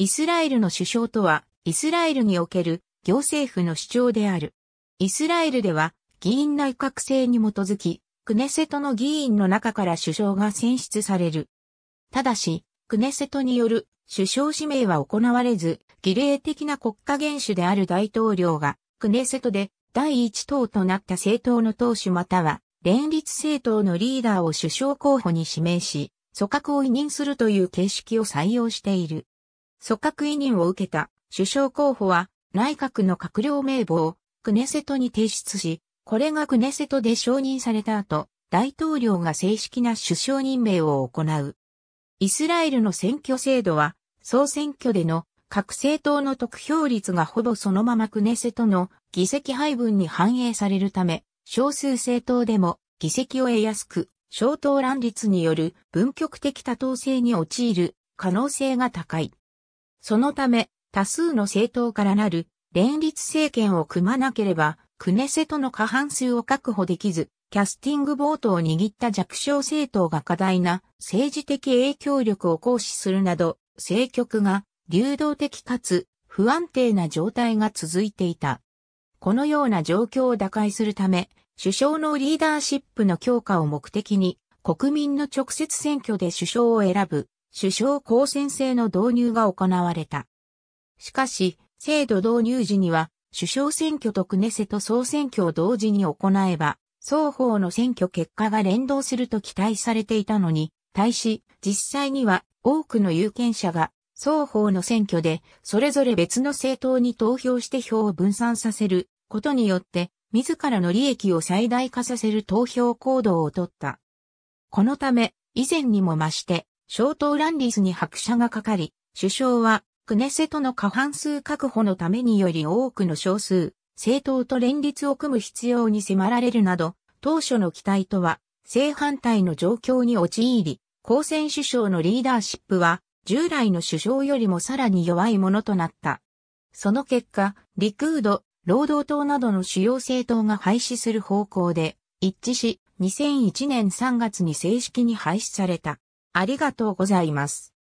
イスラエルの首相とは、イスラエルにおける行政府の主張である。イスラエルでは、議員内閣制に基づき、クネセトの議員の中から首相が選出される。ただし、クネセトによる首相指名は行われず、儀礼的な国家元首である大統領が、クネセトで第一党となった政党の党首または、連立政党のリーダーを首相候補に指名し、組閣を委任するという形式を採用している。組閣委任を受けた首相候補は内閣の閣僚名簿をクネセトに提出し、これがクネセトで承認された後、大統領が正式な首相任命を行う。イスラエルの選挙制度は、総選挙での各政党の得票率がほぼそのままクネセトの議席配分に反映されるため、少数政党でも議席を得やすく、小党乱立による分局的多党制に陥る可能性が高い。そのため、多数の政党からなる連立政権を組まなければ、クネセとの過半数を確保できず、キャスティングボートを握った弱小政党が過大な政治的影響力を行使するなど、政局が流動的かつ不安定な状態が続いていた。このような状況を打開するため、首相のリーダーシップの強化を目的に、国民の直接選挙で首相を選ぶ首相公選制の導入が行われた。しかし、制度導入時には、首相選挙とクネセと総選挙を同時に行えば、双方の選挙結果が連動すると期待されていたのに、対し、実際には多くの有権者が双方の選挙でそれぞれ別の政党に投票して票を分散させることによって、自らの利益を最大化させる投票行動をとった。このため、以前にも増して、小党ランスに拍車がかかり、首相は、クネセとの過半数確保のためにより多くの少数、政党と連立を組む必要に迫られるなど、当初の期待とは、正反対の状況に陥り、公選首相のリーダーシップは、従来の首相よりもさらに弱いものとなった。その結果、リクード、労働党などの主要政党が廃止する方向で一致し、2001年3月に正式に廃止された。ありがとうございます。